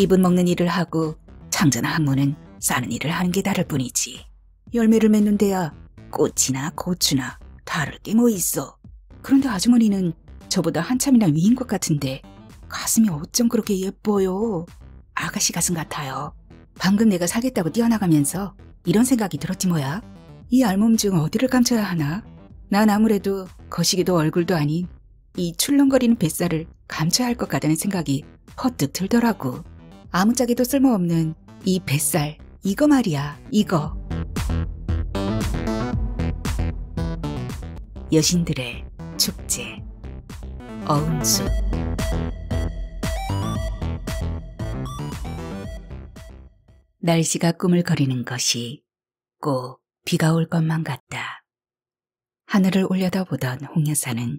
입은 먹는 일을 하고 창자나 학문은 싸는 일을 하는 게 다를 뿐이지. 열매를 맺는 데야 꽃이나 고추나 다를 게 뭐 있어. 그런데 아주머니는 저보다 한참이나 위인 것 같은데 가슴이 어쩜 그렇게 예뻐요. 아가씨 가슴 같아요. 방금 내가 살겠다고 뛰어나가면서 이런 생각이 들었지 뭐야. 이 알몸 중 어디를 감춰야 하나? 난 아무래도 거시기도 얼굴도 아닌 이 출렁거리는 뱃살을 감춰야 할 것 같다는 생각이 헛뜩 들더라고. 아무짝에도 쓸모없는 이 뱃살 이거 말이야 이거 여신들의 축제 어운수 날씨가 꿈을 거리는 것이 꼭 비가 올 것만 같다. 하늘을 올려다보던 홍여사는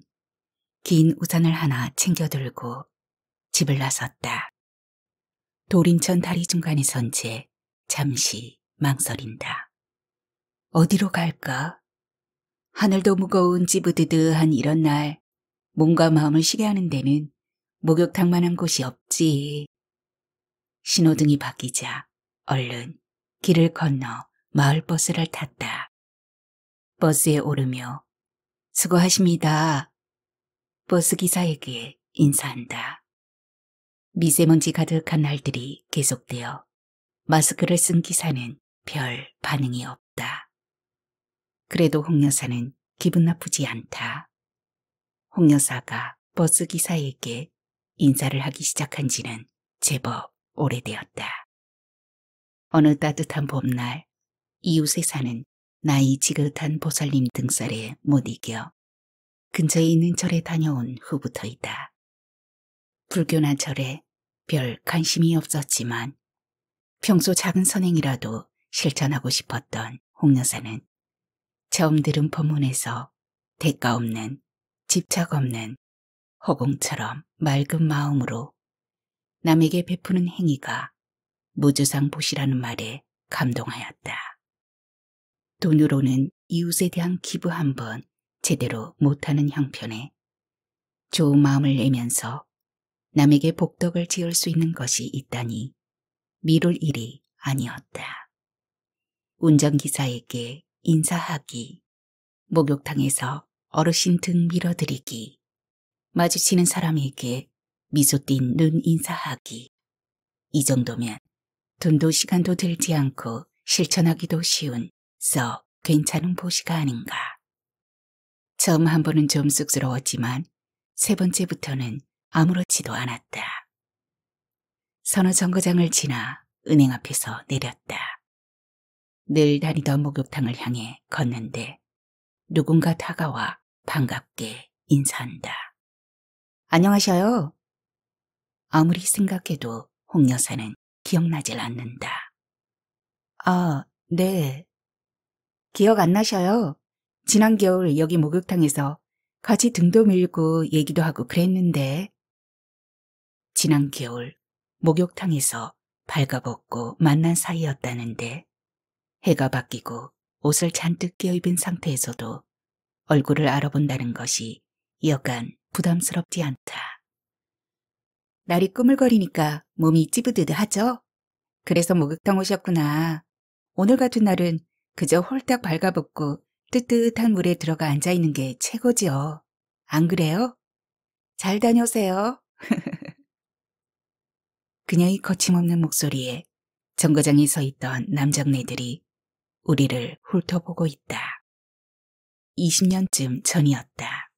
긴 우산을 하나 챙겨 들고 집을 나섰다. 도린천 다리 중간에 선 채 잠시 망설인다. 어디로 갈까? 하늘도 무거운 찌부드드한 이런 날 몸과 마음을 쉬게 하는 데는 목욕탕만한 곳이 없지. 신호등이 바뀌자 얼른 길을 건너 마을버스를 탔다. 버스에 오르며 수고하십니다. 버스기사에게 인사한다. 미세먼지 가득한 날들이 계속되어 마스크를 쓴 기사는 별 반응이 없다. 그래도 홍 여사는 기분 나쁘지 않다. 홍 여사가 버스 기사에게 인사를 하기 시작한 지는 제법 오래되었다. 어느 따뜻한 봄날 이웃에 사는 나이 지긋한 보살님 등살에 못 이겨 근처에 있는 절에 다녀온 후부터이다. 불교나 절에 별 관심이 없었지만 평소 작은 선행이라도 실천하고 싶었던 홍 여사는 처음 들은 법문에서 대가 없는 집착 없는 허공처럼 맑은 마음으로 남에게 베푸는 행위가 무주상 보시라는 말에 감동하였다. 돈으로는 이웃에 대한 기부 한번 제대로 못하는 형편에 좋은 마음을 내면서 남에게 복덕을 지을 수 있는 것이 있다니 미룰 일이 아니었다. 운전기사에게 인사하기, 목욕탕에서 어르신 등 밀어드리기, 마주치는 사람에게 미소 띤눈 인사하기. 이 정도면 돈도 시간도 들지 않고 실천하기도 쉬운 써 괜찮은 보시가 아닌가. 처음 한 번은 좀 쑥스러웠지만 세 번째부터는 아무렇지도 않았다. 선호 정거장을 지나 은행 앞에서 내렸다. 늘 다니던 목욕탕을 향해 걷는데 누군가 다가와 반갑게 인사한다. 안녕하셔요. 아무리 생각해도 홍 여사는 기억나질 않는다. 아, 네. 기억 안 나셔요? 지난 겨울 여기 목욕탕에서 같이 등도 밀고 얘기도 하고 그랬는데 지난 겨울 목욕탕에서 발가벗고 만난 사이였다는데 해가 바뀌고 옷을 잔뜩 껴입은 상태에서도 얼굴을 알아본다는 것이 여간 부담스럽지 않다. 날이 꾸물거리니까 몸이 찌부드드 하죠? 그래서 목욕탕 오셨구나. 오늘 같은 날은 그저 홀딱 발가벗고 뜨뜻한 물에 들어가 앉아있는 게 최고지요. 안 그래요? 잘 다녀오세요. 그녀의 거침없는 목소리에 정거장에 서 있던 남정네들이 우리를 훑어보고 있다. 20년쯤 전이었다.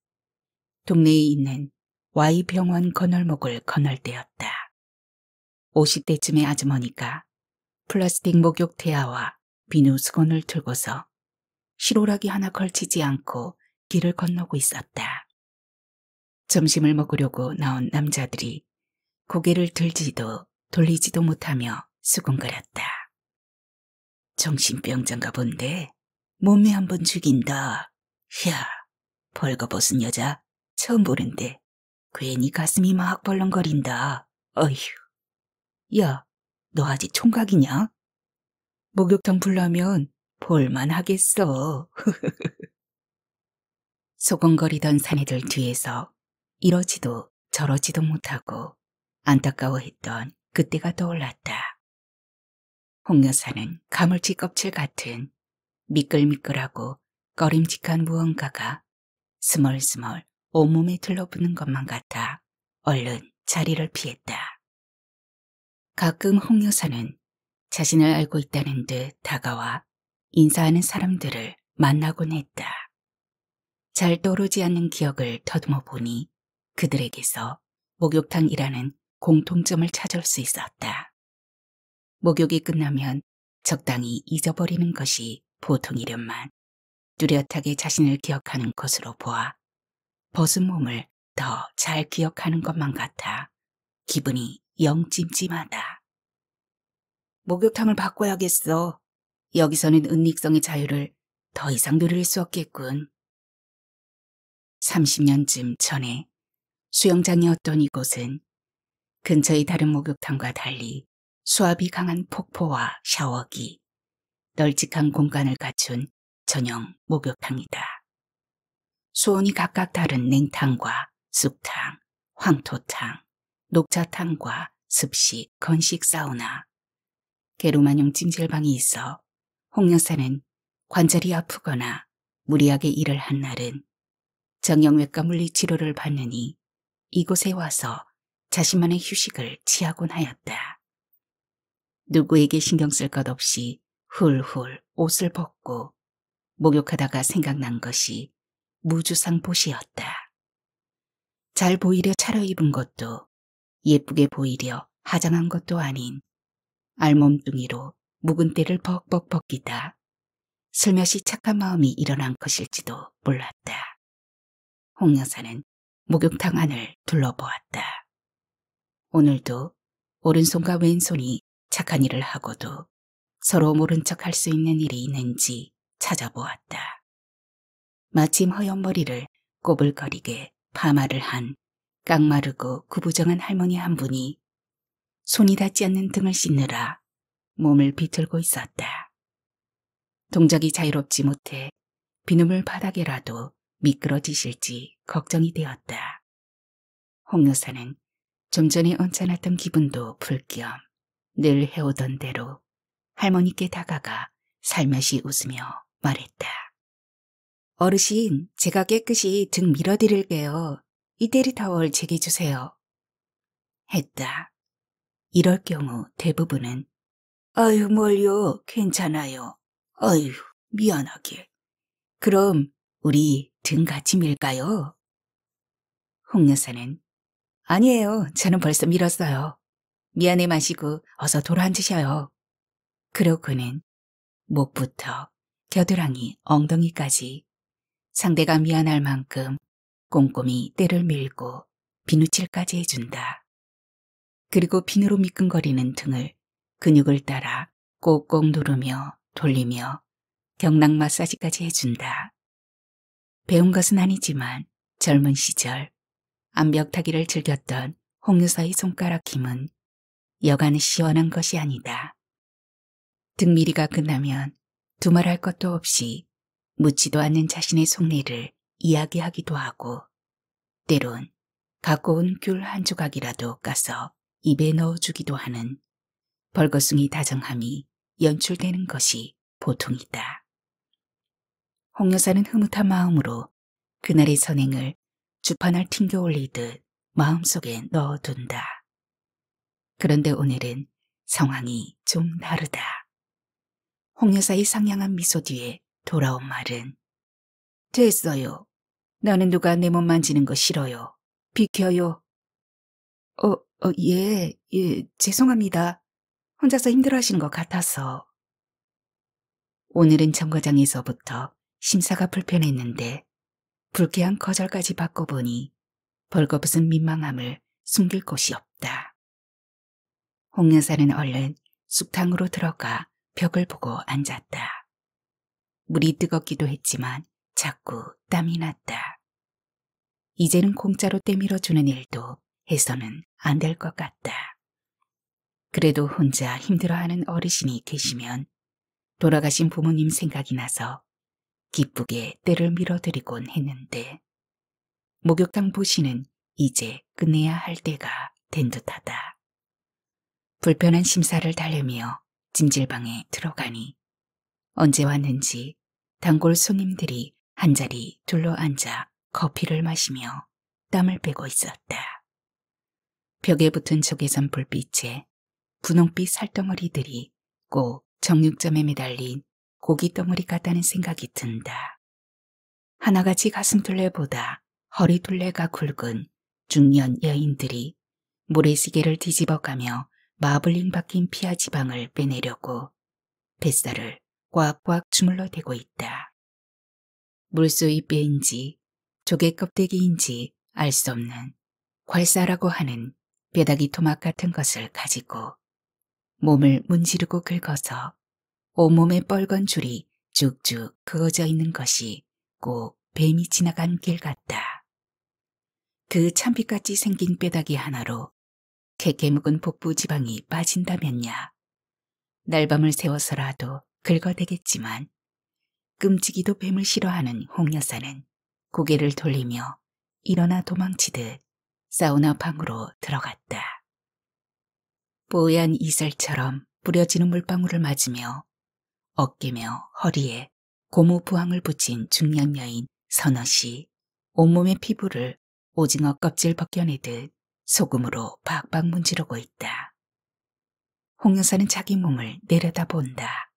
동네에 있는 Y병원 건널목을 건널 때였다. 50대쯤의 아주머니가 플라스틱 목욕 태아와 비누 수건을 들고서 시로락이 하나 걸치지 않고 길을 건너고 있었다. 점심을 먹으려고 나온 남자들이 고개를 들지도 돌리지도 못하며 수군거렸다. 정신병자인가 본데 몸매 한번 죽인다. 야, 벌거벗은 여자 처음 보는데 괜히 가슴이 막 벌렁거린다. 어휴. 야, 너 아직 총각이냐? 목욕탕 불러면 볼만 하겠어. 소곤거리던 사내들 뒤에서 이러지도 저러지도 못하고 안타까워했던 그때가 떠올랐다. 홍 여사는 가물치 껍질 같은 미끌미끌하고 꺼림직한 무언가가 스멀스멀 온몸에 들러붙는 것만 같아 얼른 자리를 피했다. 가끔 홍 여사는 자신을 알고 있다는 듯 다가와 인사하는 사람들을 만나곤 했다. 잘 떠오르지 않는 기억을 더듬어 보니 그들에게서 목욕탕이라는 공통점을 찾을 수 있었다. 목욕이 끝나면 적당히 잊어버리는 것이 보통이련만 뚜렷하게 자신을 기억하는 것으로 보아 벗은 몸을 더 잘 기억하는 것만 같아 기분이 영 찜찜하다. 목욕탕을 바꿔야겠어. 여기서는 은닉성의 자유를 더 이상 누릴 수 없겠군. 30년쯤 전에 수영장이었던 이곳은 근처의 다른 목욕탕과 달리 수압이 강한 폭포와 샤워기, 널찍한 공간을 갖춘 전용 목욕탕이다. 수온이 각각 다른 냉탕과 쑥탕, 황토탕, 녹차탕과 습식, 건식 사우나, 게르마뇽 찜질방이 있어 홍여사는 관절이 아프거나 무리하게 일을 한 날은 정형외과 물리치료를 받느니 이곳에 와서 자신만의 휴식을 취하곤 하였다. 누구에게 신경 쓸 것 없이 훌훌 옷을 벗고 목욕하다가 생각난 것이 무주상 보시였다. 잘 보이려 차려입은 것도 예쁘게 보이려 하장한 것도 아닌 알몸뚱이로 묵은 때를 벅벅 벗기다 슬며시 착한 마음이 일어난 것일지도 몰랐다. 홍 여사는 목욕탕 안을 둘러보았다. 오늘도 오른손과 왼손이 착한 일을 하고도 서로 모른 척할수 있는 일이 있는지 찾아보았다. 마침 허연머리를 꼬불거리게 파마를 한 깡마르고 구부정한 할머니 한 분이 손이 닿지 않는 등을 씻느라 몸을 비틀고 있었다. 동작이 자유롭지 못해 비눗물 바닥에라도 미끄러지실지 걱정이 되었다. 홍여사는 좀 전에 언짢았던 기분도 불겸 늘 해오던 대로 할머니께 다가가 살며시 웃으며 말했다. 어르신, 제가 깨끗이 등 밀어드릴게요. 이태리 타월 제게 주세요. 했다. 이럴 경우 대부분은 아유 뭘요 괜찮아요. 아유 미안하게. 그럼 우리 등 같이 밀까요? 홍 여사는 아니에요. 저는 벌써 밀었어요. 미안해 마시고 어서 돌아앉으셔요. 그리고 그는 목부터 겨드랑이, 엉덩이까지 상대가 미안할 만큼 꼼꼼히 때를 밀고 비누칠까지 해준다. 그리고 비누로 미끈거리는 등을 근육을 따라 꼭꼭 누르며 돌리며 경락 마사지까지 해준다. 배운 것은 아니지만 젊은 시절 암벽 타기를 즐겼던 홍유사의 손가락 힘은 여간 시원한 것이 아니다. 등미리가 끝나면 두말할 것도 없이 묻지도 않는 자신의 속내를 이야기하기도 하고 때론 갖고 온 귤 한 조각이라도 까서 입에 넣어주기도 하는 벌거숭이 다정함이 연출되는 것이 보통이다. 홍여사는 흐뭇한 마음으로 그날의 선행을 주판을 튕겨 올리듯 마음속에 넣어둔다. 그런데 오늘은 상황이 좀 다르다. 홍여사의 상냥한 미소 뒤에 돌아온 말은 됐어요. 나는 누가 내 몸 만지는 거 싫어요. 비켜요. 어, 어, 예, 예, 죄송합니다. 혼자서 힘들어 하시는 것 같아서. 오늘은 정거장에서부터 심사가 불편했는데 불쾌한 거절까지 바꿔보니 벌거벗은 민망함을 숨길 곳이 없다. 홍여사는 얼른 숙탕으로 들어가 벽을 보고 앉았다. 물이 뜨겁기도 했지만 자꾸 땀이 났다. 이제는 공짜로 때밀어주는 일도 해서는 안 될 것 같다. 그래도 혼자 힘들어하는 어르신이 계시면 돌아가신 부모님 생각이 나서 기쁘게 때를 밀어드리곤 했는데 목욕탕 보시는 이제 끝내야 할 때가 된 듯하다. 불편한 심사를 달래며 찜질방에 들어가니 언제 왔는지 단골 손님들이 한자리 둘러앉아 커피를 마시며 땀을 빼고 있었다. 벽에 붙은 적외선 불빛에 분홍빛 살덩어리들이 꼭 정육점에 매달린 고기 덩어리 같다는 생각이 든다. 하나같이 가슴 둘레보다 허리 둘레가 굵은 중년 여인들이 모래시계를 뒤집어가며 마블링 박힌 피하 지방을 빼내려고 뱃살을 꽉꽉 주물러 대고 있다. 물소이 뼈인지 조개 껍데기인지 알 수 없는 괄사라고 하는 뼈다귀 토막 같은 것을 가지고 몸을 문지르고 긁어서 온몸에 뻘건 줄이 쭉쭉 그어져 있는 것이 꼭 뱀이 지나간 길 같다. 그 참피같이 생긴 뼈다귀 하나로 개개 묵은 복부 지방이 빠진다면야. 날밤을 세워서라도 긁어대겠지만 끔찍이도 뱀을 싫어하는 홍여사는 고개를 돌리며 일어나 도망치듯 사우나 방으로 들어갔다. 뽀얀 이슬처럼 뿌려지는 물방울을 맞으며 어깨며 허리에 고무 부항을 붙인 중년 여인 선어 씨, 온몸의 피부를 오징어 껍질 벗겨내듯 소금으로 박박 문지르고 있다. 홍여사는 자기 몸을 내려다 본다.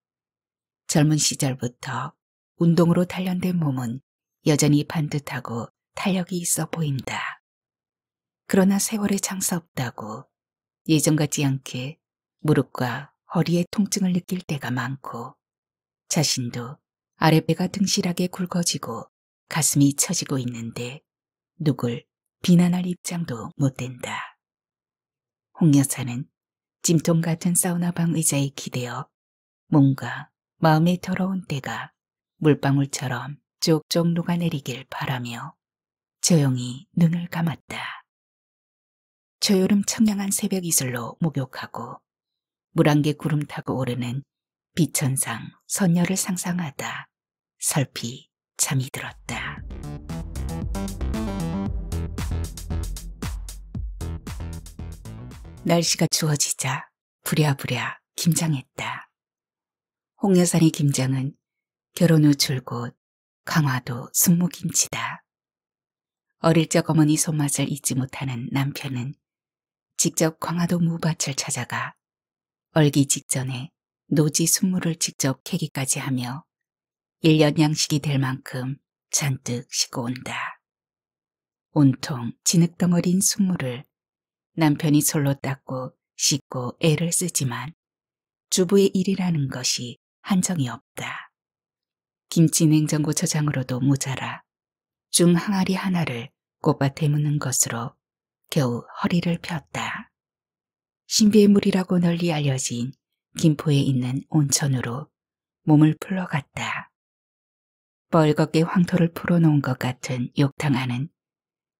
젊은 시절부터 운동으로 단련된 몸은 여전히 반듯하고 탄력이 있어 보인다. 그러나 세월의 장사 없다고 예전 같지 않게 무릎과 허리에 통증을 느낄 때가 많고 자신도 아랫배가 등실하게 굵어지고 가슴이 처지고 있는데 누굴 비난할 입장도 못 된다. 홍 여사는 찜통 같은 사우나방 의자에 기대어 몸과 마음의 더러운 때가 물방울처럼 쪽쪽 녹아내리길 바라며 조용히 눈을 감았다. 초여름 청량한 새벽 이슬로 목욕하고 물안개 구름 타고 오르는 비천상 선녀를 상상하다 설피 잠이 들었다. 날씨가 추워지자 부랴부랴 김장했다. 홍여산의 김장은 결혼 후 줄곧 강화도 순무김치다. 어릴 적 어머니 손맛을 잊지 못하는 남편은 직접 광화도 무밭을 찾아가 얼기 직전에 노지 2물을 직접 캐기까지 하며 1년 양식이 될 만큼 잔뜩 씻고 온다. 온통 진흙덩어린인 순물을 남편이 솔로 닦고 씻고 애를 쓰지만 주부의 일이라는 것이 한정이 없다. 김치 냉장고 저장으로도 모자라 중 항아리 하나를 꽃밭에 묻는 것으로 겨우 허리를 폈다. 신비의 물이라고 널리 알려진 김포에 있는 온천으로 몸을 풀러갔다. 뻘겋게 황토를 풀어놓은 것 같은 욕탕 안은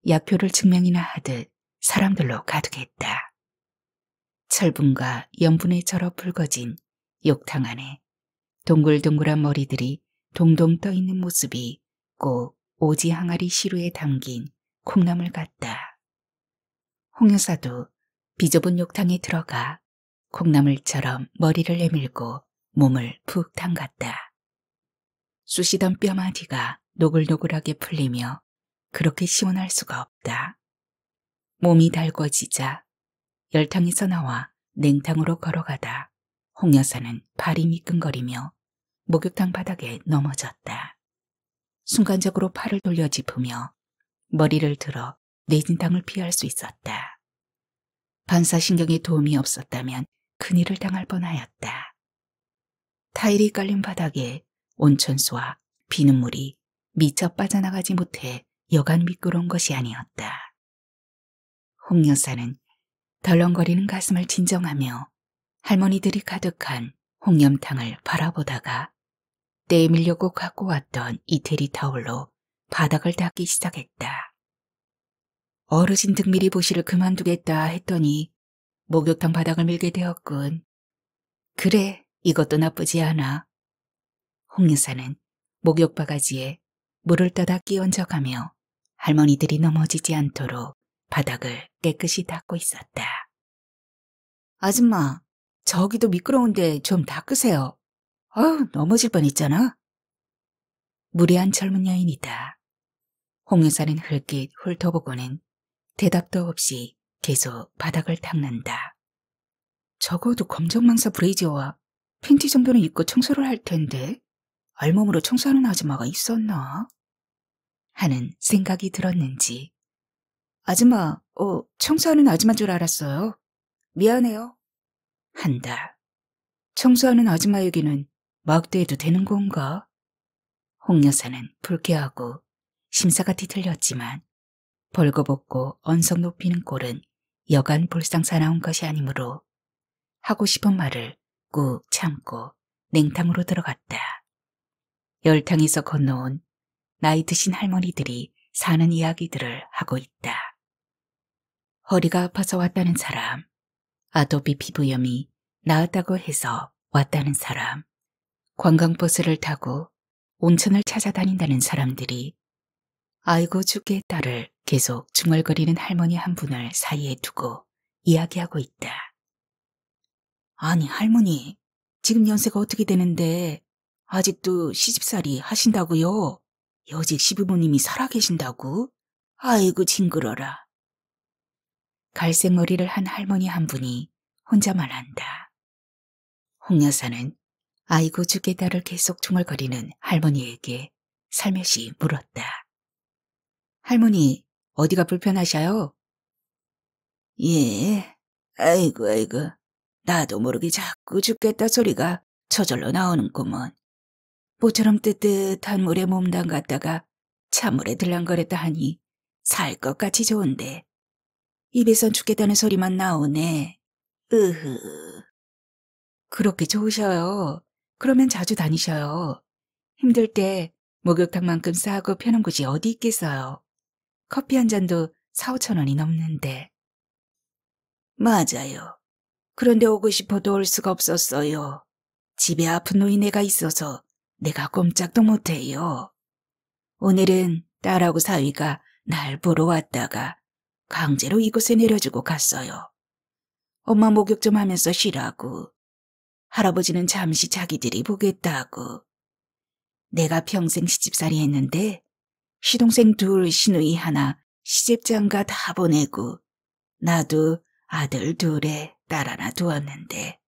약효를 증명이나 하듯 사람들로 가득했다. 철분과 염분에 절어 붉어진 욕탕 안에 동글동글한 머리들이 동동 떠 있는 모습이 꼭 오지 항아리 시루에 담긴 콩나물 같다. 홍여사도 비좁은 욕탕에 들어가 콩나물처럼 머리를 내밀고 몸을 푹 담갔다. 쑤시던 뼈마디가 노글노글하게 풀리며 그렇게 시원할 수가 없다. 몸이 달궈지자 열탕에서 나와 냉탕으로 걸어가다 홍 여사는 발이 미끈거리며 목욕탕 바닥에 넘어졌다. 순간적으로 팔을 돌려 짚으며 머리를 들어 내진탕을 피할 수 있었다. 반사신경에 도움이 없었다면 큰일을 당할 뻔하였다. 타일이 깔린 바닥에 온천수와 비눗물이 미처 빠져나가지 못해 여간 미끄러운 것이 아니었다. 홍 여사는 덜렁거리는 가슴을 진정하며 할머니들이 가득한 홍염탕을 바라보다가 때에 밀려고 갖고 왔던 이태리 타올로 바닥을 닦기 시작했다. 어르신 등미리 보시를 그만두겠다 했더니 목욕탕 바닥을 밀게 되었군. 그래, 이것도 나쁘지 않아. 홍유사는 목욕 바가지에 물을 떠다 끼얹어가며 할머니들이 넘어지지 않도록 바닥을 깨끗이 닦고 있었다. 아줌마, 저기도 미끄러운데 좀 닦으세요. 어우, 넘어질 뻔했잖아. 무례한 젊은 여인이다. 홍유사는 흘깃 훑어보고는 대답도 없이 계속 바닥을 닦는다. 적어도 검정망사 브레이저와 팬티 정도는 입고 청소를 할 텐데 알몸으로 청소하는 아줌마가 있었나? 하는 생각이 들었는지 아줌마, 어, 청소하는 아줌마줄 알았어요. 미안해요. 한다. 청소하는 아줌마 얘기는 막대해도 되는 건가? 홍 여사는 불쾌하고 심사가 뒤틀렸지만 벌거벗고 언성 높이는 꼴은 여간 불상사나운 것이 아니므로 하고 싶은 말을 꾹 참고 냉탕으로 들어갔다. 열탕에서 건너온 나이 드신 할머니들이 사는 이야기들을 하고 있다. 허리가 아파서 왔다는 사람, 아도비 피부염이 나았다고 해서 왔다는 사람, 관광버스를 타고 온천을 찾아다닌다는 사람들이 아이고 죽게 딸을 계속 중얼거리는 할머니 한 분을 사이에 두고 이야기하고 있다. 아니 할머니, 지금 연세가 어떻게 되는데 아직도 시집살이 하신다고요? 여직 시부모님이 살아계신다고? 아이고 징그러라. 갈색 머리를 한 할머니 한 분이 혼자 말한다. 홍 여사는 아이고 죽게 딸을 계속 중얼거리는 할머니에게 살며시 물었다. 할머니, 어디가 불편하셔요? 예, 아이고, 아이고. 나도 모르게 자꾸 죽겠다 소리가 저절로 나오는구먼. 모처럼 뜨뜻한 물에 몸담 갔다가 찬물에 들랑거렸다 하니 살 것 같이 좋은데. 입에선 죽겠다는 소리만 나오네. 으흐. 그렇게 좋으셔요. 그러면 자주 다니셔요. 힘들 때 목욕탕만큼 싸고 편한 곳이 어디 있겠어요. 커피 한 잔도 4, 5천 원이 넘는데. 맞아요. 그런데 오고 싶어도 올 수가 없었어요. 집에 아픈 노인네가 있어서 내가 꼼짝도 못해요. 오늘은 딸하고 사위가 날 보러 왔다가 강제로 이곳에 내려주고 갔어요. 엄마 목욕 좀 하면서 쉬라고. 할아버지는 잠시 자기들이 보겠다고. 내가 평생 시집살이 했는데 시동생 둘 시누이 하나 시집장가 다 보내고 나도 아들 둘에 딸 하나 두었는데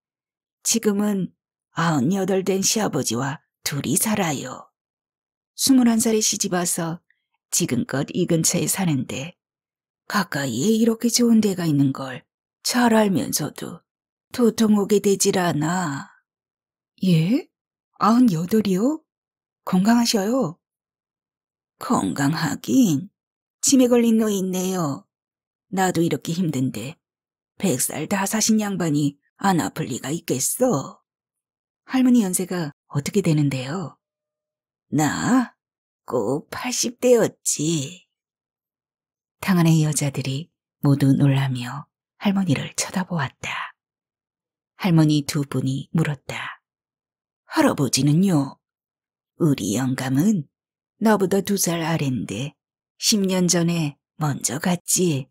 지금은 아흔여덟 된 시아버지와 둘이 살아요. 스물한 살에 시집 와서 지금껏 이 근처에 사는데 가까이에 이렇게 좋은 데가 있는 걸 잘 알면서도 도통 오게 되질 않아. 예? 아흔여덟이요? 건강하셔요. 건강하긴. 치매 걸린 노인네요. 나도 이렇게 힘든데 백살 다 사신 양반이 안 아플 리가 있겠어. 할머니 연세가 어떻게 되는데요? 나꼭 80대였지. 당안의 여자들이 모두 놀라며 할머니를 쳐다보았다. 할머니 두 분이 물었다. 할아버지는요? 우리 영감은 너보다 두 살 아랜데 10년 전에 먼저 갔지.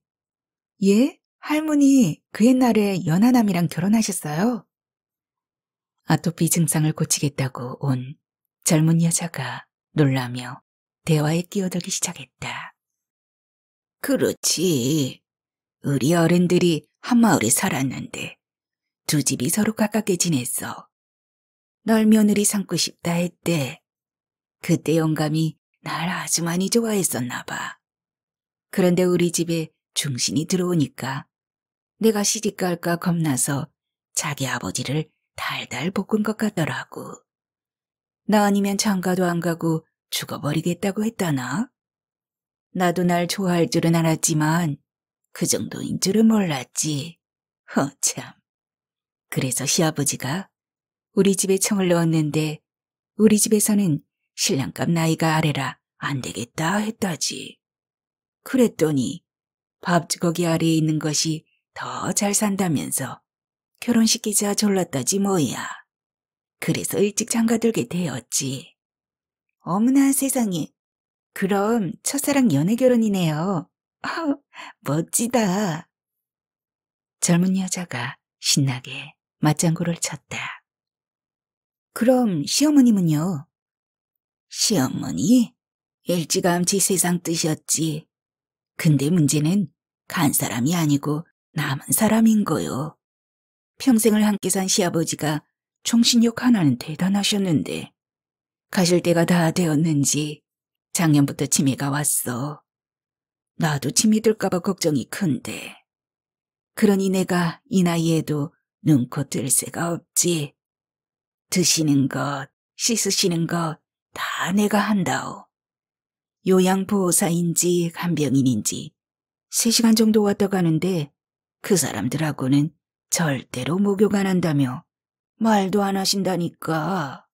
예? 할머니 그 옛날에 연하남이랑 결혼하셨어요? 아토피 증상을 고치겠다고 온 젊은 여자가 놀라며 대화에 끼어들기 시작했다. 그렇지. 우리 어른들이 한마을에 살았는데 두 집이 서로 가깝게 지냈어. 널 며느리 삼고 싶다 했대. 그때 영감이 날 아주 많이 좋아했었나 봐. 그런데 우리 집에 중신이 들어오니까 내가 시집갈까 겁나서 자기 아버지를 달달 볶은 것 같더라고. 나 아니면 장가도 안 가고 죽어버리겠다고 했다나? 나도 날 좋아할 줄은 알았지만 그 정도인 줄은 몰랐지. 허참. 그래서 시아버지가 우리 집에 청을 넣었는데 우리 집에서는 신랑값 나이가 아래라 안 되겠다 했다지. 그랬더니 밥주걱이 아래에 있는 것이 더 잘 산다면서 결혼시키자 졸랐다지 뭐야. 그래서 일찍 장가들게 되었지. 어머나 세상에. 그럼 첫사랑 연애 결혼이네요. 아, 멋지다. 젊은 여자가 신나게 맞장구를 쳤다. 그럼 시어머님은요? 시어머니? 일찌감치 세상 뜻이었지. 근데 문제는 간 사람이 아니고 남은 사람인 거요. 평생을 함께 산 시아버지가 총신욕 하나는 대단하셨는데 가실 때가 다 되었는지 작년부터 치매가 왔어. 나도 치매 들까봐 걱정이 큰데. 그러니 내가 이 나이에도 눈코 뜰 새가 없지. 드시는 것, 씻으시는 것, 다 내가 한다오. 요양보호사인지 간병인인지 3시간 정도 왔다 가는데 그 사람들하고는 절대로 목욕 안 한다며 말도 안 하신다니까.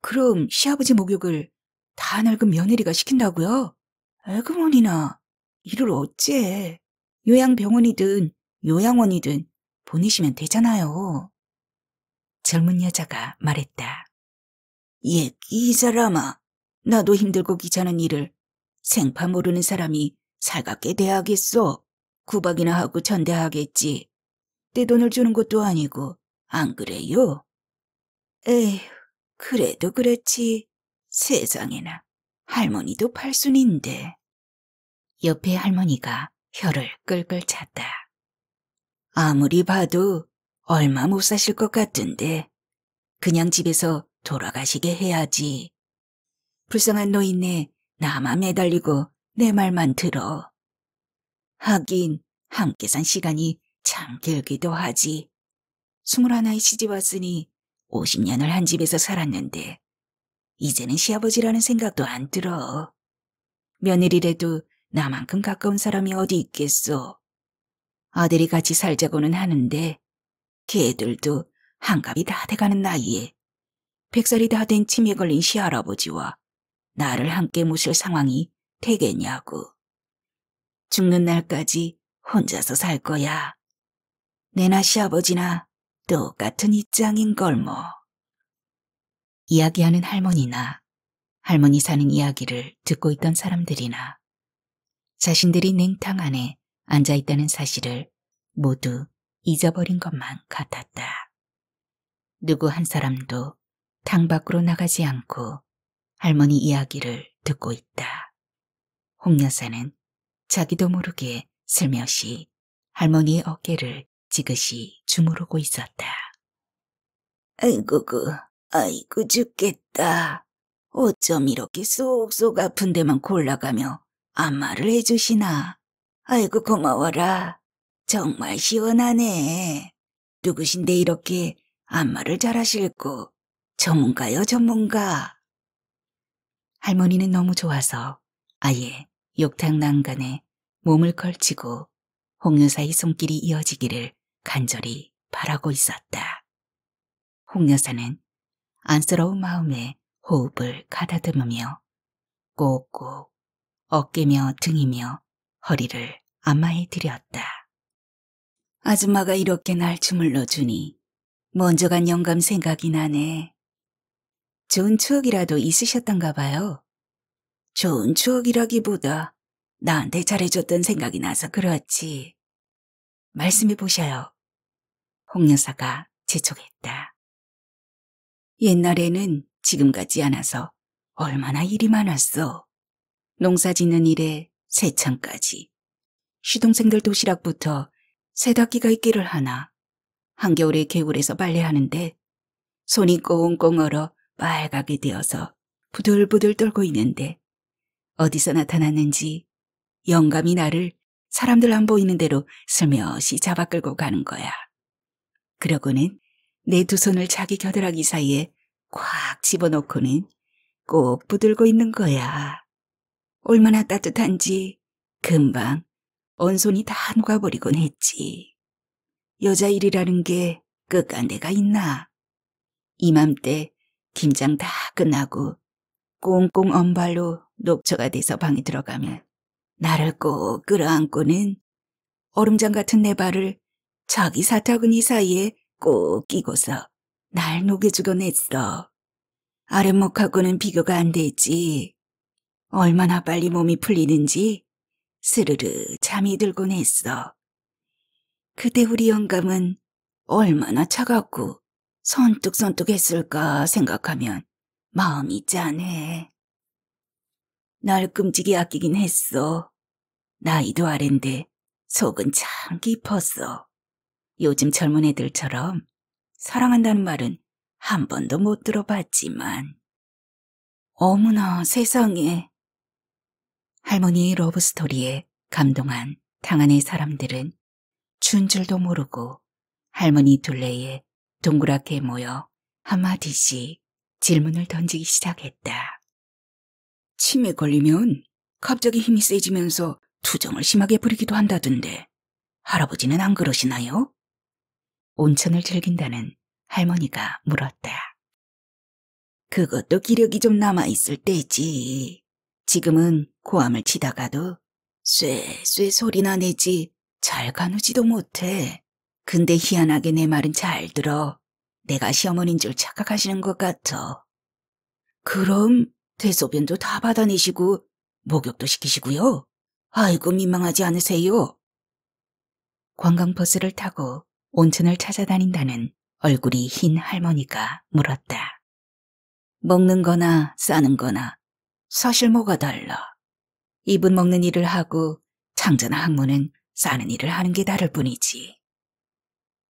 그럼 시아버지 목욕을 다 낡은 며느리가 시킨다고요? 에그머니나 이를 어째 요양병원이든 요양원이든 보내시면 되잖아요. 젊은 여자가 말했다. 얘이 예, 사람아. 나도 힘들고 귀찮은 일을 생파 모르는 사람이 살갑게 대하겠어. 구박이나 하고 전대하겠지. 내 돈을 주는 것도 아니고 안 그래요? 에휴, 그래도 그렇지. 세상에나 할머니도 팔순인데. 옆에 할머니가 혀를 끌끌 찼다. 아무리 봐도 얼마 못 사실 것 같은데 그냥 집에서 돌아가시게 해야지. 불쌍한 노인네, 나만 매달리고 내 말만 들어. 하긴 함께 산 시간이 참 길기도 하지. 스물하나에 시집 왔으니 50년을 한 집에서 살았는데 이제는 시아버지라는 생각도 안 들어. 며느리래도 나만큼 가까운 사람이 어디 있겠소. 아들이 같이 살자고는 하는데 걔들도 한갑이 다 돼가는 나이에 백살이 다 된 치매 걸린 시할아버지와 나를 함께 모실 상황이 되겠냐고. 죽는 날까지 혼자서 살 거야. 내나 시아버지나 똑같은 입장인 걸 뭐. 이야기하는 할머니나 할머니 사는 이야기를 듣고 있던 사람들이나 자신들이 냉탕 안에 앉아 있다는 사실을 모두 잊어버린 것만 같았다. 누구 한 사람도 당 밖으로 나가지 않고 할머니 이야기를 듣고 있다. 홍 여사는 자기도 모르게 슬며시 할머니의 어깨를 지그시 주무르고 있었다. 아이고구, 그, 아이고 죽겠다. 어쩜 이렇게 쏙쏙 아픈 데만 골라가며 안마를 해주시나. 아이고 고마워라. 정말 시원하네. 누구신데 이렇게 안마를 잘하실고 전문가요, 전문가. 할머니는 너무 좋아서 아예 욕탕 난간에 몸을 걸치고 홍여사의 손길이 이어지기를 간절히 바라고 있었다. 홍여사는 안쓰러운 마음에 호흡을 가다듬으며 꼭꼭 어깨며 등이며 허리를 안마해 드렸다. 아줌마가 이렇게 날 주물러 주니 먼저 간 영감 생각이 나네. 좋은 추억이라도 있으셨던가 봐요. 좋은 추억이라기보다 나한테 잘해줬던 생각이 나서 그렇지. 말씀해 보셔요. 홍 여사가 재촉했다. 옛날에는 지금 같지 않아서 얼마나 일이 많았어. 농사 짓는 일에 세창까지. 시동생들 도시락부터 세탁기가 있기를 하나. 한겨울에 개울에서 빨래하는데 손이 꽁꽁 얼어 빨갛게 되어서 부들부들 떨고 있는데 어디서 나타났는지 영감이 나를 사람들 안 보이는 대로 슬며시 잡아 끌고 가는 거야. 그러고는 내 두 손을 자기 겨드랑이 사이에 꽉 집어넣고는 꼭 부들고 있는 거야. 얼마나 따뜻한지 금방 온손이 다 녹아버리곤 했지. 여자 일이라는 게 끝간 데가 있나. 이맘때 김장 다 끝나고 꽁꽁 언발로 녹초가 돼서 방에 들어가면 나를 꼭 끌어안고는 얼음장 같은 내 발을 자기 사타구니 사이에 꼭 끼고서 날 녹여주곤 했어. 아랫목하고는 비교가 안 되지. 얼마나 빨리 몸이 풀리는지 스르르 잠이 들곤 했어. 그때 우리 영감은 얼마나 차갑고 선뚝선뚝했을까 생각하면 마음이 짠해. 날 끔찍이 아끼긴 했어. 나이도 아랜데 속은 참 깊었어. 요즘 젊은 애들처럼 사랑한다는 말은 한 번도 못 들어봤지만. 어머나 세상에. 할머니의 러브스토리에 감동한 당한의 사람들은 준 줄도 모르고 할머니 둘레에 동그랗게 모여 한마디씩 질문을 던지기 시작했다. 치매 걸리면 갑자기 힘이 세지면서 투정을 심하게 부리기도 한다던데 할아버지는 안 그러시나요? 온천을 즐긴다는 할머니가 물었다. 그것도 기력이 좀 남아있을 때지. 지금은 고함을 치다가도 쇠쇠 소리나 내지 잘 가누지도 못해. 근데 희한하게 내 말은 잘 들어. 내가 시어머니인 줄 착각하시는 것 같아. 그럼 대소변도 다 받아내시고 목욕도 시키시고요. 아이고 민망하지 않으세요? 관광버스를 타고 온천을 찾아다닌다는 얼굴이 흰 할머니가 물었다. 먹는 거나 싸는 거나 사실 뭐가 달라. 입은 먹는 일을 하고 창자나 학문은 싸는 일을 하는 게 다를 뿐이지.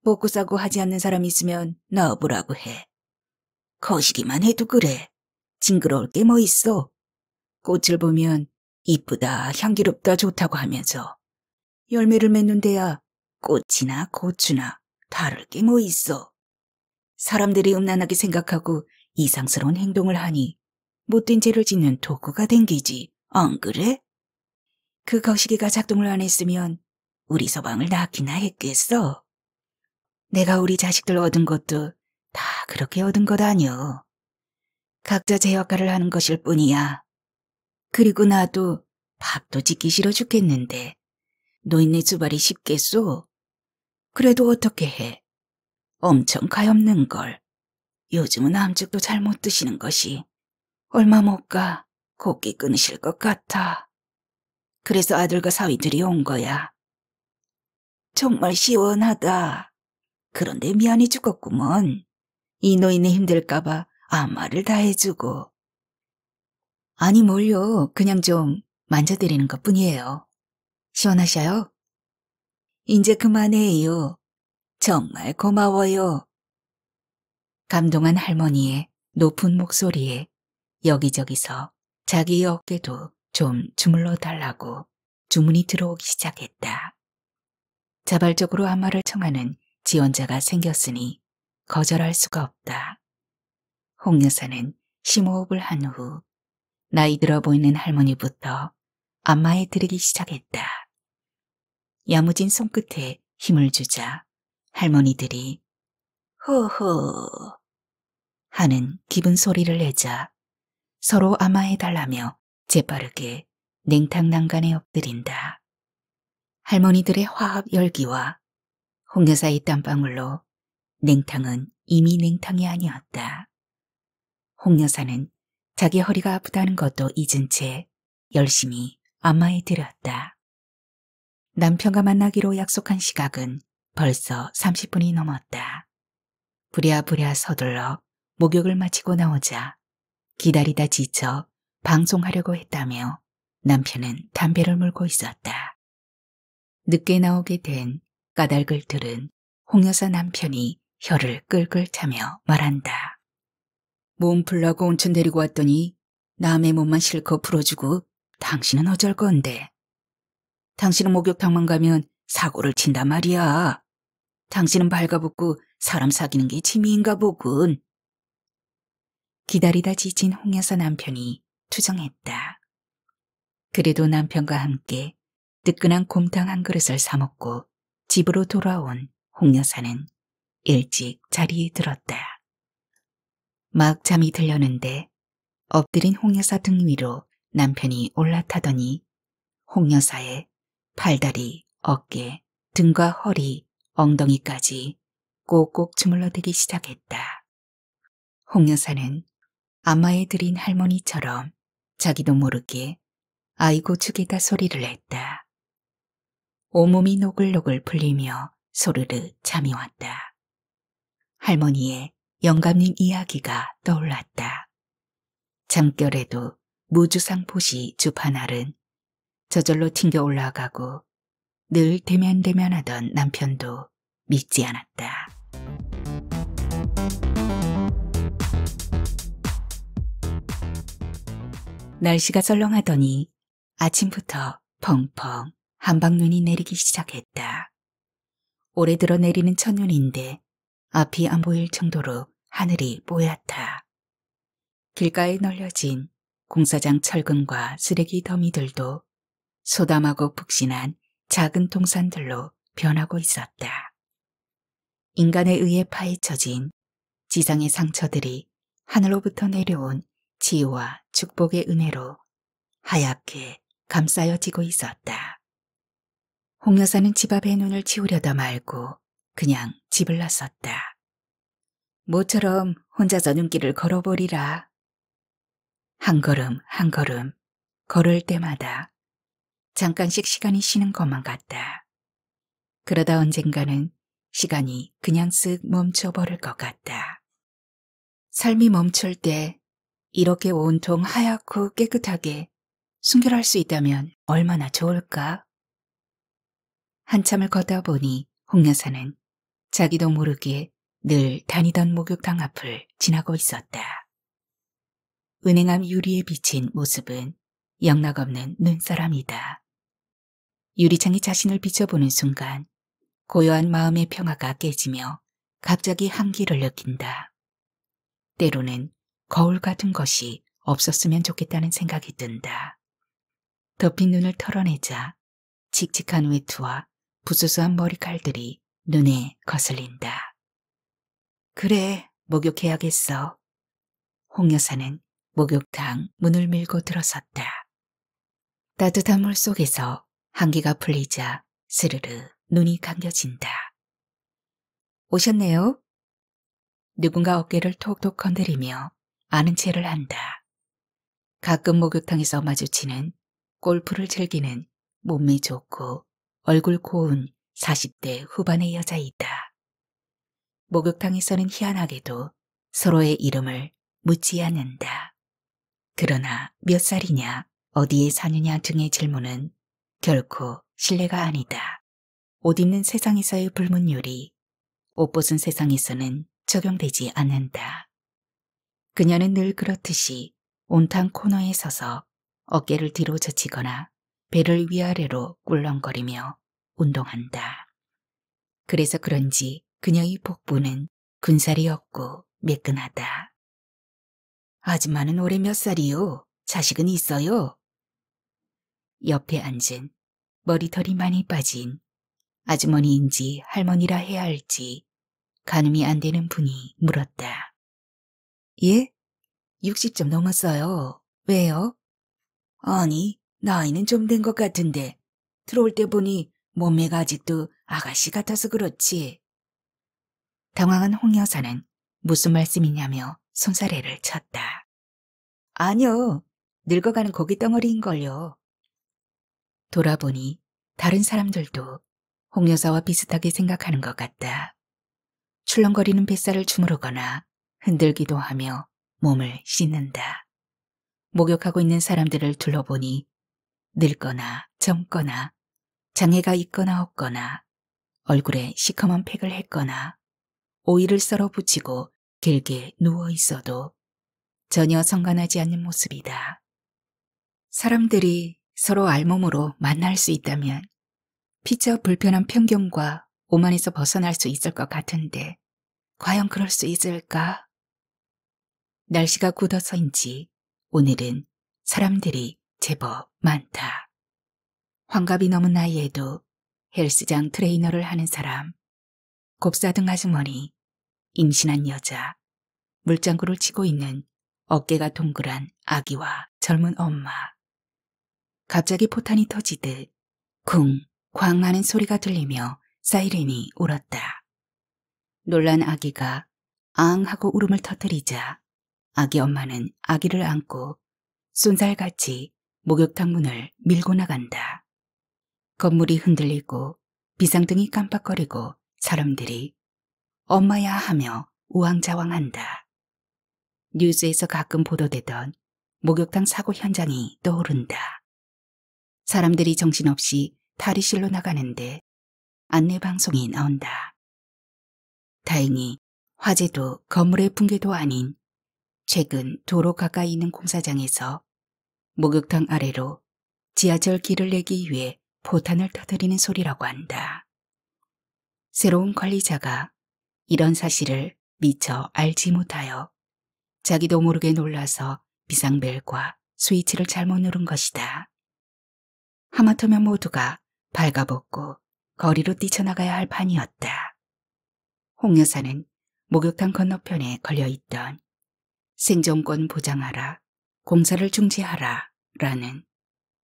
먹고 싸고 하지 않는 사람 있으면 나와보라고 해. 거시기만 해도 그래. 징그러울 게 뭐 있어. 꽃을 보면 이쁘다, 향기롭다, 좋다고 하면서 열매를 맺는 데야 꽃이나 고추나 다를 게 뭐 있어. 사람들이 음란하게 생각하고 이상스러운 행동을 하니 못된 죄를 짓는 도구가 댕기지, 안 그래? 그 거시기가 작동을 안 했으면 우리 서방을 낳기나 했겠어. 내가 우리 자식들 얻은 것도 다 그렇게 얻은 것 아니오. 각자 제 역할을 하는 것일 뿐이야. 그리고 나도 밥도 짓기 싫어 죽겠는데 노인네 주발이 쉽겠소? 그래도 어떻게 해? 엄청 가엾는 걸. 요즘은 암죽도 잘 못 드시는 것이 얼마 못가 곱게 끊으실 것 같아. 그래서 아들과 사위들이 온 거야. 정말 시원하다. 그런데 미안히 죽었구먼. 이 노인이 힘들까봐 아무 말을 다 해주고. 아니 뭘요. 그냥 좀 만져드리는 것뿐이에요. 시원하셔요? 이제 그만해요. 정말 고마워요. 감동한 할머니의 높은 목소리에 여기저기서 자기 어깨도 좀 주물러 달라고 주문이 들어오기 시작했다. 자발적으로 안마를 청하는 지원자가 생겼으니 거절할 수가 없다. 홍 여사는 심호흡을 한 후 나이 들어 보이는 할머니부터 안마에 드리기 시작했다. 야무진 손끝에 힘을 주자 할머니들이 호호 하는 기분 소리를 내자 서로 안마해 달라며 재빠르게 냉탕 난간에 엎드린다. 할머니들의 화합 열기와 홍 여사의 땀방울로 냉탕은 이미 냉탕이 아니었다. 홍 여사는 자기 허리가 아프다는 것도 잊은 채 열심히 안마에 들였다. 남편과 만나기로 약속한 시각은 벌써 30분이 넘었다. 부랴부랴 서둘러 목욕을 마치고 나오자 기다리다 지쳐 방송하려고 했다며 남편은 담배를 물고 있었다. 늦게 나오게 된 까닭을 들은 홍여사 남편이 혀를 끌끌 차며 말한다. 몸 풀라고 온천 데리고 왔더니 남의 몸만 실컷 풀어주고 당신은 어쩔 건데. 당신은 목욕탕만 가면 사고를 친단 말이야. 당신은 발가벗고 사람 사귀는 게 취미인가 보군. 기다리다 지친 홍여사 남편이 투정했다. 그래도 남편과 함께 뜨끈한 곰탕 한 그릇을 사먹고 집으로 돌아온 홍여사는 일찍 자리에 들었다. 막 잠이 들려는데 엎드린 홍여사 등 위로 남편이 올라타더니 홍여사의 팔다리, 어깨, 등과 허리, 엉덩이까지 꼭꼭 주물러대기 시작했다. 홍여사는 아마에 들인 할머니처럼 자기도 모르게 아이고 죽이다 소리를 했다. 온몸이 노글노글 풀리며 소르르 잠이 왔다. 할머니의 영감님 이야기가 떠올랐다. 잠결에도 무주상 포시 주파날은 저절로 튕겨 올라가고 늘 대면대면하던 남편도 믿지 않았다. 날씨가 썰렁하더니 아침부터 펑펑 한방눈이 내리기 시작했다. 오래 들어 내리는 첫눈인데 앞이 안 보일 정도로 하늘이 뽀얗다. 길가에 널려진 공사장 철근과 쓰레기 더미들도 소담하고 푹신한 작은 동산들로 변하고 있었다. 인간에 의해 파헤쳐진 지상의 상처들이 하늘로부터 내려온 지와 축복의 은혜로 하얗게 감싸여지고 있었다. 홍 여사는 집앞에 눈을 치우려다 말고 그냥 집을 나섰다. 모처럼 혼자서 눈길을 걸어보리라. 한 걸음 한 걸음 걸을 때마다 잠깐씩 시간이 쉬는 것만 같다. 그러다 언젠가는 시간이 그냥 쓱 멈춰버릴 것 같다. 삶이 멈출 때 이렇게 온통 하얗고 깨끗하게 순결할 수 있다면 얼마나 좋을까? 한참을 걷다 보니 홍여사는 자기도 모르게 늘 다니던 목욕탕 앞을 지나고 있었다. 은행암 유리에 비친 모습은 영락없는 눈사람이다. 유리창이 자신을 비춰보는 순간 고요한 마음의 평화가 깨지며 갑자기 한기를 느낀다. 때로는 거울 같은 것이 없었으면 좋겠다는 생각이 든다. 덮인 눈을 털어내자 칙칙한 외투와 부수수한 머리칼들이 눈에 거슬린다. 그래, 목욕해야겠어. 홍 여사는 목욕탕 문을 밀고 들어섰다. 따뜻한 물 속에서 한기가 풀리자 스르르 눈이 감겨진다. 오셨네요. 누군가 어깨를 톡톡 건드리며 아는 체를 한다. 가끔 목욕탕에서 마주치는 골프를 즐기는 몸이 좋고 얼굴 고운 40대 후반의 여자이다. 목욕탕에서는 희한하게도 서로의 이름을 묻지 않는다. 그러나 몇 살이냐, 어디에 사느냐 등의 질문은 결코 신뢰가 아니다. 옷 입는 세상에서의 불문율이 옷 벗은 세상에서는 적용되지 않는다. 그녀는 늘 그렇듯이 온탕 코너에 서서 어깨를 뒤로 젖히거나 배를 위아래로 꿀렁거리며 운동한다. 그래서 그런지 그녀의 복부는 군살이 없고 매끈하다. 아줌마는 올해 몇 살이요? 자식은 있어요? 옆에 앉은 머리털이 많이 빠진 아주머니인지 할머니라 해야 할지 가늠이 안 되는 분이 물었다. 예? 60점 넘었어요. 왜요? 아니, 나이는 좀 된 것 같은데 들어올 때 보니 몸매가 아직도 아가씨 같아서 그렇지. 당황한 홍 여사는 무슨 말씀이냐며 손사래를 쳤다. 아니요. 늙어가는 고기덩어리인걸요 돌아보니 다른 사람들도 홍 여사와 비슷하게 생각하는 것 같다. 출렁거리는 뱃살을 주무르거나 흔들기도 하며 몸을 씻는다. 목욕하고 있는 사람들을 둘러보니 늙거나 젊거나 장애가 있거나 없거나 얼굴에 시커먼 팩을 했거나 오일을 썰어 붙이고 길게 누워 있어도 전혀 상관하지 않는 모습이다. 사람들이 서로 알몸으로 만날 수 있다면 피처 불편한 편견과 오만에서 벗어날 수 있을 것 같은데 과연 그럴 수 있을까? 날씨가 굳어서인지 오늘은 사람들이 제법 많다. 환갑이 넘은 나이에도 헬스장 트레이너를 하는 사람, 곱사등 아주머니, 임신한 여자, 물장구를 치고 있는 어깨가 동그란 아기와 젊은 엄마. 갑자기 포탄이 터지듯 쿵, 쾅나는 소리가 들리며 사이렌이 울었다. 놀란 아기가 앙 하고 울음을 터뜨리자 아기 엄마는 아기를 안고 쏜살같이 목욕탕 문을 밀고 나간다. 건물이 흔들리고 비상등이 깜빡거리고 사람들이 엄마야 하며 우왕좌왕한다. 뉴스에서 가끔 보도되던 목욕탕 사고 현장이 떠오른다. 사람들이 정신없이 탈의실로 나가는데 안내방송이 나온다. 다행히 화재도 건물의 붕괴도 아닌 최근 도로 가까이 있는 공사장에서 목욕탕 아래로 지하철 길을 내기 위해 포탄을 터뜨리는 소리라고 한다. 새로운 관리자가 이런 사실을 미처 알지 못하여 자기도 모르게 놀라서 비상벨과 스위치를 잘못 누른 것이다. 하마터면 모두가 밝아벗고 거리로 뛰쳐나가야 할 판이었다. 홍 여사는 목욕탕 건너편에 걸려있던 생존권 보장하라 공사를 중지하라 라는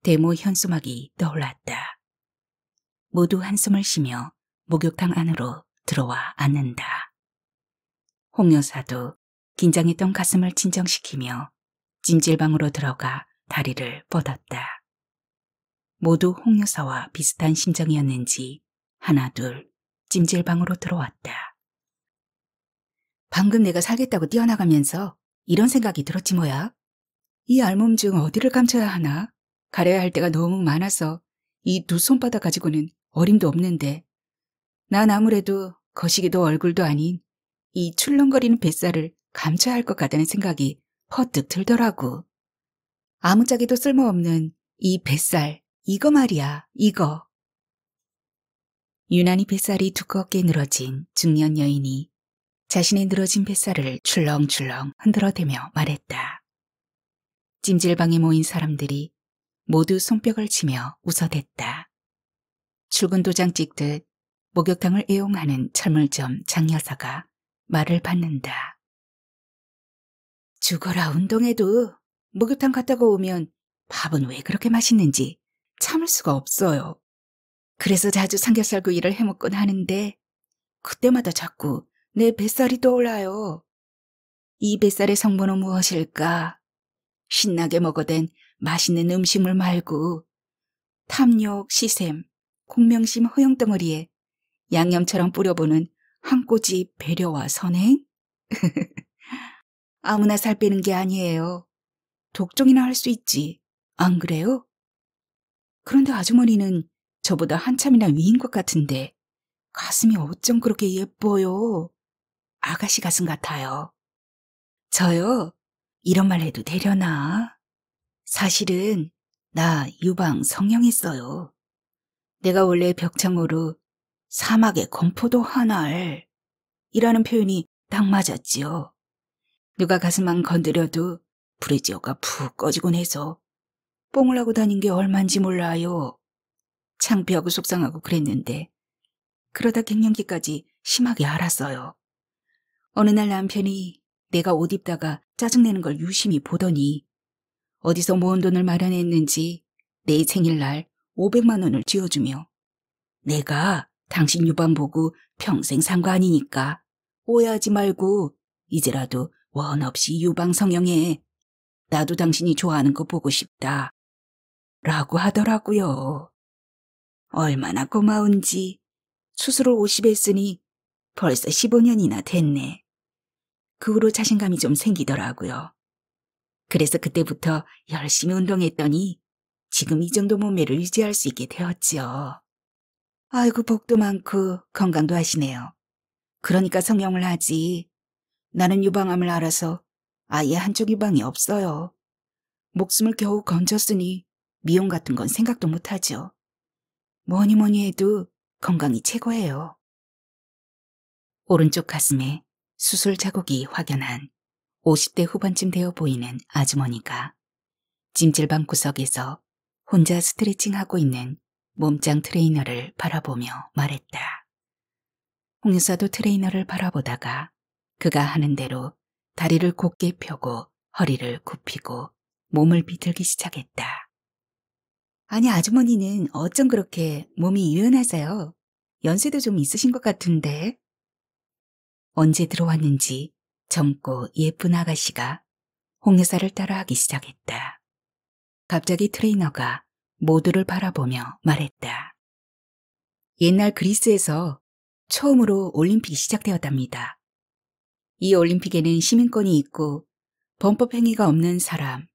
데모 현수막이 떠올랐다. 모두 한숨을 쉬며 목욕탕 안으로 들어와 앉는다. 홍 여사도 긴장했던 가슴을 진정시키며 찜질방으로 들어가 다리를 뻗었다. 모두 홍 여사와 비슷한 심정이었는지 하나 둘 찜질방으로 들어왔다. 방금 내가 살겠다고 뛰어나가면서 이런 생각이 들었지 뭐야? 이 알몸증 어디를 감춰야 하나? 가려야 할 때가 너무 많아서 이 두 손바닥 가지고는 어림도 없는데 난 아무래도 거시기도 얼굴도 아닌 이 출렁거리는 뱃살을 감춰야 할 것 같다는 생각이 퍼뜩 들더라고. 아무짝에도 쓸모없는 이 뱃살, 이거 말이야, 이거. 유난히 뱃살이 두껍게 늘어진 중년 여인이 자신의 늘어진 뱃살을 출렁출렁 흔들어대며 말했다. 찜질방에 모인 사람들이 모두 손뼉을 치며 웃어댔다. 출근 도장 찍듯 목욕탕을 애용하는 철물점 장여사가 말을 받는다. 죽어라 운동해도 목욕탕 갔다가 오면 밥은 왜 그렇게 맛있는지 참을 수가 없어요. 그래서 자주 삼겹살 구이를 해먹곤 하는데 그때마다 자꾸 내 뱃살이 떠올라요. 이 뱃살의 성분은 무엇일까? 신나게 먹어댄 맛있는 음식물 말고 탐욕, 시샘, 공명심 허영덩어리에 양념처럼 뿌려보는 한 꼬지 배려와 선행? 아무나 살 빼는 게 아니에요. 독종이나 할 수 있지. 안 그래요? 그런데 아주머니는 저보다 한참이나 위인 것 같은데 가슴이 어쩜 그렇게 예뻐요. 아가씨 가슴 같아요. 저요? 이런 말 해도 되려나? 사실은 나 유방 성형했어요. 내가 원래 벽창으로 사막의 건포도 하나를 이라는 표현이 딱 맞았지요. 누가 가슴만 건드려도 브레지어가 푹 꺼지곤 해서 뽕을 하고 다닌 게 얼만지 몰라요. 창피하고 속상하고 그랬는데 그러다 갱년기까지 심하게 알았어요. 어느 날 남편이 내가 옷 입다가 짜증내는 걸 유심히 보더니 어디서 모은 돈을 마련했는지 내 생일날 500만 원을 쥐어주며 내가 당신 유반 보고 평생 산거 아니니까 오해하지 말고 이제라도 원 없이 유방 성형해. 나도 당신이 좋아하는 거 보고 싶다. 라고 하더라고요. 얼마나 고마운지. 수술을 50에 했으니 벌써 15년이나 됐네. 그 후로 자신감이 좀 생기더라고요. 그래서 그때부터 열심히 운동했더니 지금 이 정도 몸매를 유지할 수 있게 되었지요. 아이고 복도 많고 건강도 하시네요. 그러니까 성형을 하지. 나는 유방암을 알아서 아예 한쪽 유방이 없어요. 목숨을 겨우 건졌으니 미용 같은 건 생각도 못하죠. 뭐니 뭐니 해도 건강이 최고예요. 오른쪽 가슴에 수술 자국이 확연한 50대 후반쯤 되어 보이는 아주머니가 찜질방 구석에서 혼자 스트레칭하고 있는 몸짱 트레이너를 바라보며 말했다. 홍 여사도 트레이너를 바라보다가 그가 하는 대로 다리를 곧게 펴고 허리를 굽히고 몸을 비틀기 시작했다. 아니 아주머니는 어쩜 그렇게 몸이 유연하세요? 연세도 좀 있으신 것 같은데 언제 들어왔는지 젊고 예쁜 아가씨가 홍여사를 따라하기 시작했다. 갑자기 트레이너가 모두를 바라보며 말했다. 옛날 그리스에서 처음으로 올림픽이 시작되었답니다. 이 올림픽에는 시민권이 있고 범법행위가 없는 사람,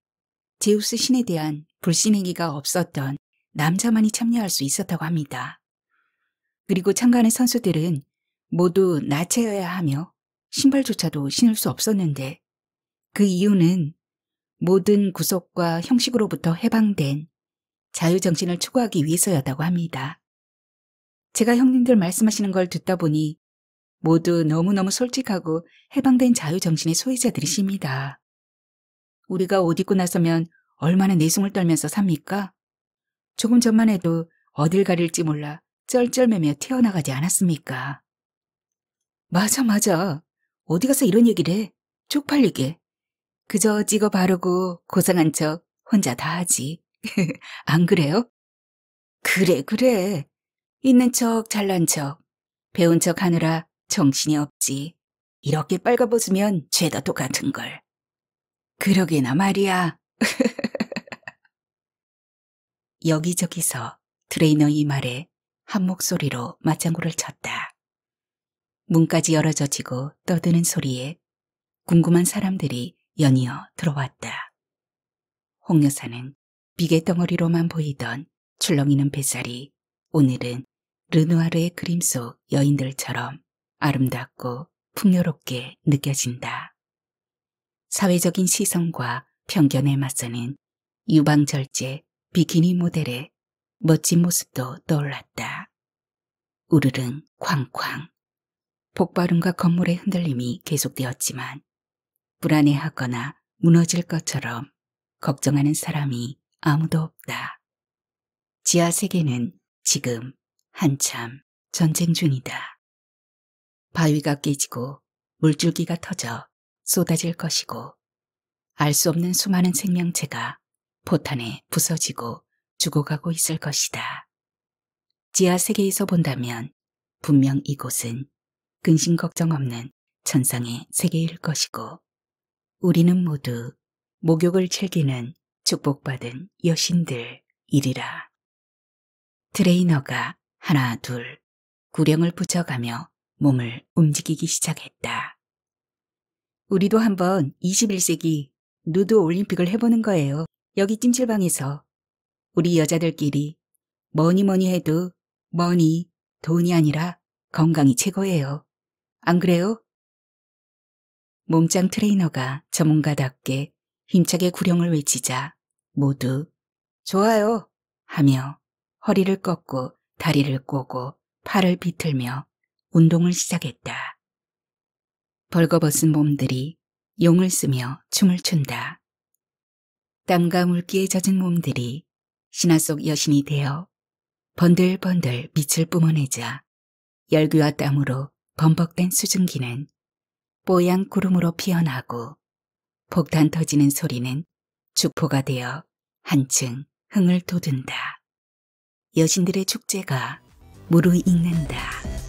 제우스 신에 대한 불신행위가 없었던 남자만이 참여할 수 있었다고 합니다. 그리고 참가하는 선수들은 모두 나체여야 하며 신발조차도 신을 수 없었는데 그 이유는 모든 구속과 형식으로부터 해방된 자유정신을 추구하기 위해서였다고 합니다. 제가 형님들 말씀하시는 걸 듣다 보니 모두 너무너무 솔직하고 해방된 자유정신의 소유자들이십니다. 우리가 옷 입고 나서면 얼마나 내숭을 떨면서 삽니까? 조금 전만 해도 어딜 가릴지 몰라 쩔쩔매며 튀어나가지 않았습니까? 맞아, 맞아. 어디 가서 이런 얘기를 해. 쪽팔리게. 그저 찍어 바르고 고상한 척 혼자 다 하지. 안 그래요? 그래, 그래. 있는 척 잘난 척, 배운 척 하느라 정신이 없지. 이렇게 빨가벗으면 죄다 똑같은 걸. 그러게나 말이야. 여기저기서 트레이너 이 말에 한 목소리로 맞장구를 쳤다. 문까지 열어져지고 떠드는 소리에 궁금한 사람들이 연이어 들어왔다. 홍 여사는 비계 덩어리로만 보이던 출렁이는 뱃살이 오늘은 르누아르의 그림 속 여인들처럼 아름답고 풍요롭게 느껴진다. 사회적인 시선과 편견에 맞서는 유방절제 비키니 모델의 멋진 모습도 떠올랐다. 우르릉 쾅쾅 폭발음과 건물의 흔들림이 계속되었지만 불안해하거나 무너질 것처럼 걱정하는 사람이 아무도 없다. 지하 세계는 지금 한참 전쟁 중이다. 바위가 깨지고 물줄기가 터져 쏟아질 것이고 알 수 없는 수많은 생명체가 포탄에 부서지고 죽어가고 있을 것이다. 지하 세계에서 본다면 분명 이곳은 근심 걱정 없는 천상의 세계일 것이고 우리는 모두 목욕을 즐기는 축복받은 여신들이리라. 트레이너가 하나 둘 구령을 붙여가며 몸을 움직이기 시작했다. 우리도 한번 21세기 누드 올림픽을 해보는 거예요. 여기 찜질방에서 우리 여자들끼리 뭐니 뭐니 해도 뭐니 돈이 아니라 건강이 최고예요. 안 그래요? 몸짱 트레이너가 전문가답게 힘차게 구령을 외치자 모두 좋아요 하며 허리를 꺾고 다리를 꼬고 팔을 비틀며 운동을 시작했다. 벌거벗은 몸들이 용을 쓰며 춤을 춘다. 땀과 물기에 젖은 몸들이 신화 속 여신이 되어 번들번들 빛을 뿜어내자 열기와 땀으로 범벅된 수증기는 뽀얀 구름으로 피어나고 폭탄 터지는 소리는 주포가 되어 한층 흥을 돋운다. 여신들의 축제가 무르익는다.